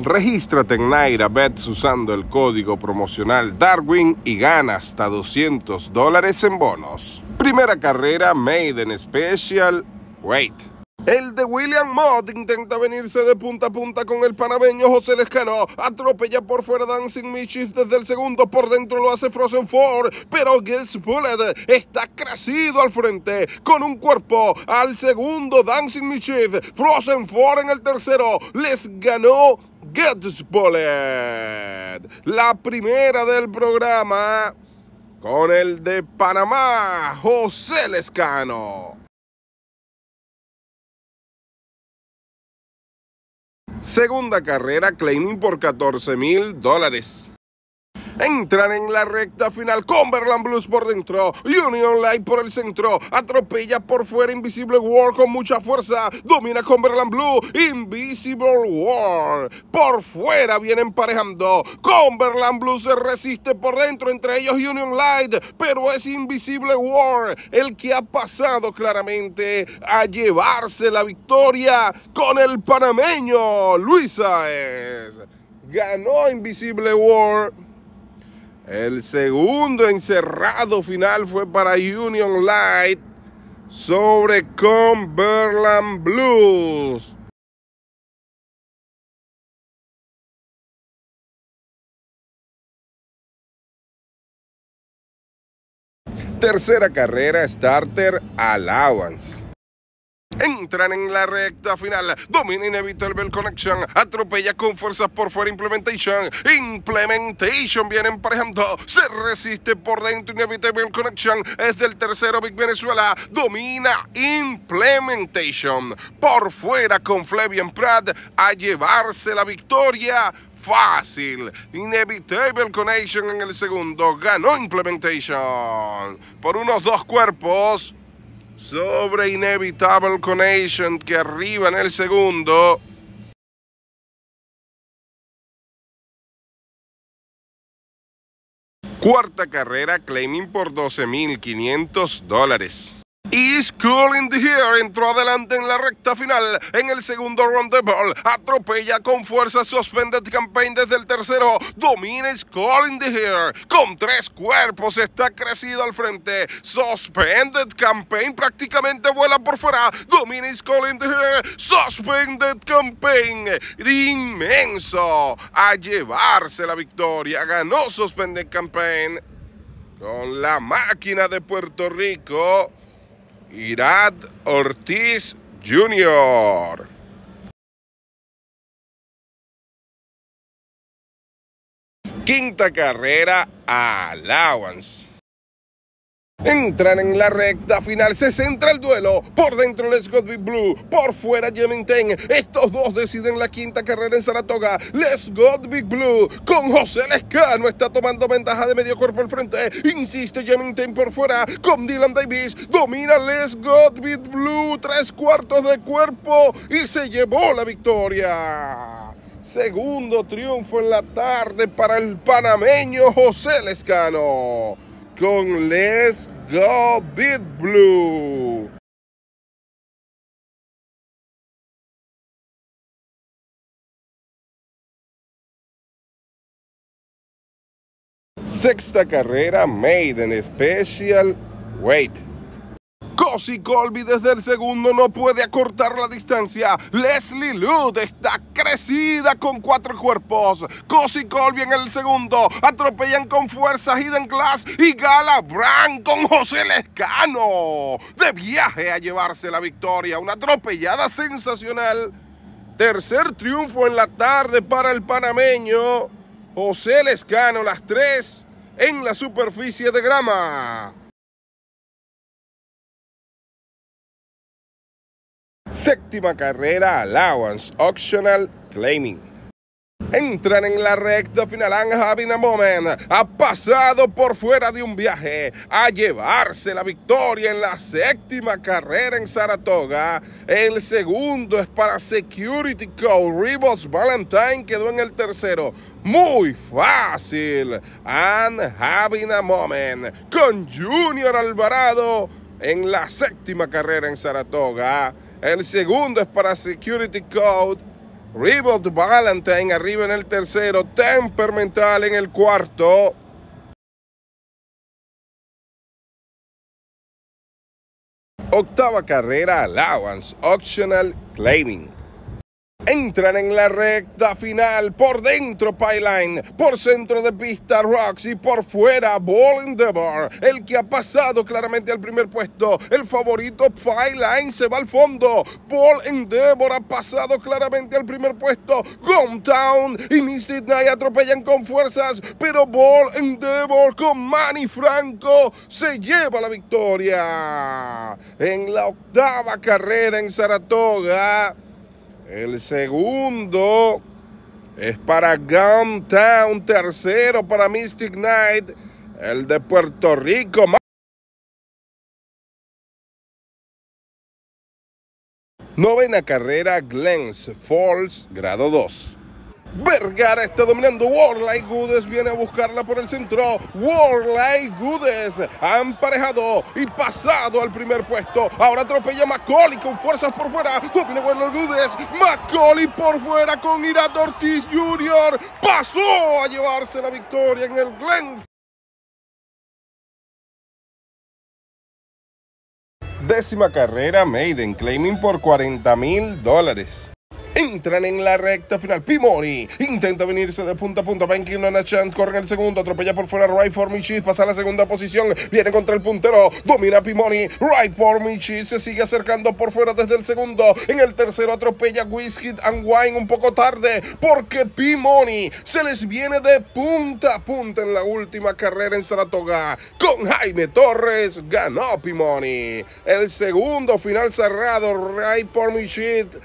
Regístrate en Naira Bets usando el código promocional Darwin y gana hasta 200 dólares en bonos. Primera carrera Made in Special. Wait. El de William Mott intenta venirse de punta a punta con el panameño José Lescano. Atropella por fuera Dancing Mischief desde el segundo. Por dentro lo hace Frozen Four. Pero Guess Bullet está crecido al frente. Con un cuerpo al segundo Dancing Michis. Frozen Four en el tercero. Les ganó Get Bullet, la primera del programa, con el de Panamá, José Lescano. Segunda carrera, claiming por 14 mil dólares. Entran en la recta final. Cumberland Blues por dentro. Union Light por el centro. Atropella por fuera Invisible War con mucha fuerza. Domina Cumberland Blue. Invisible War. Por fuera viene emparejando. Cumberland Blue se resiste por dentro. Entre ellos Union Light. Pero es Invisible War el que ha pasado claramente a llevarse la victoria con el panameño Luis Saez. Ganó Invisible War. El segundo encerrado final fue para Union Light sobre Cumberland Blues. Tercera carrera, starter allowance. Entran en la recta final. Domina Inevitable Connection. Atropella con fuerzas por fuera Implementation. Implementation viene emparejando. Se resiste por dentro Inevitable Connection. Es del tercero Big Venezuela. Domina Implementation. Por fuera con Flavian Pratt a llevarse la victoria fácil. Inevitable Connection en el segundo. Ganó Implementation. Por unos dos cuerpos sobre Inevitable Connection que arriba en el segundo. Cuarta carrera, claiming por 12.500 dólares. Is calling the here, entró adelante en la recta final en el segundo round de ball. Atropella con fuerza Suspended Campaign desde el tercero. Domina Is the here, Con tres cuerpos está crecido al frente. Suspended Campaign prácticamente vuela por fuera. Domina Is calling the Suspended Campaign. Inmenso. A llevarse la victoria. Ganó Suspended Campaign. Con la máquina de Puerto Rico. Irad Ortiz Jr. Quinta carrera, allowance. Entran en la recta final, se centra el duelo. Por dentro Les Big Blue, por fuera Yemen Estos dos deciden la quinta carrera en Saratoga. Les Big Blue con José Lescano está tomando ventaja de medio cuerpo al frente. Insiste Yemen por fuera con Dylan Davis. Domina Les Big Blue, tres cuartos de cuerpo y se llevó la victoria. Segundo triunfo en la tarde para el panameño José Lescano con Les go big blue sexta carrera made an special weight Cosi Colby desde el segundo no puede acortar la distancia. Leslie Lud está crecida con cuatro cuerpos. Cosi Colby en el segundo. Atropellan con fuerza Hidden Glass y Gala Brand con José Lescano. De viaje a llevarse la victoria. Una atropellada sensacional. Tercer triunfo en la tarde para el panameño. José Lescano, las tres en la superficie de grama. Séptima carrera Allowance Optional Claiming. Entran en la recta final Ann having Ha pasado por fuera de un viaje a llevarse la victoria en la séptima carrera en Saratoga. El segundo es para Security Code. Rebos Valentine quedó en el tercero. Muy fácil. And having Con Junior Alvarado en la séptima carrera en Saratoga. El segundo es para Security Code. Revolt Valentine arriba en el tercero. Temperamental en el cuarto. Octava carrera, Allowance, Optional Claiming. Entran en la recta final por dentro Pyline, por centro de pista y por fuera Ball Endeavor, el que ha pasado claramente al primer puesto, el favorito Pyline se va al fondo, Ball Endeavor ha pasado claramente al primer puesto, Gomtown y Miss Night atropellan con fuerzas, pero Ball Endeavor con Manny Franco se lleva la victoria en la octava carrera en Saratoga. El segundo es para Gumtown. Tercero para Mystic Knight. El de Puerto Rico. Novena carrera Glens Falls, grado 2. Vergara está dominando. Warlike Goodes viene a buscarla por el centro. Warlike Goodes ha emparejado y pasado al primer puesto. Ahora atropella a Macaulay con fuerzas por fuera. Domina bueno Goodes. Macaulay por fuera con Irat Ortiz Jr. Pasó a llevarse la victoria en el Glen. Décima carrera Maiden, claiming por 40 mil dólares. Entran en la recta final. Pimoni intenta venirse de punta a punta. Ben la chance. corre en el segundo. Atropella por fuera Right for Michis. Pasa a la segunda posición. Viene contra el puntero. Domina Pimoni. Right for Michis se sigue acercando por fuera desde el segundo. En el tercero atropella Whiskey and Wine un poco tarde. Porque Pimoni se les viene de punta a punta en la última carrera en Saratoga. Con Jaime Torres ganó Pimoni. El segundo final cerrado. Right for Michis.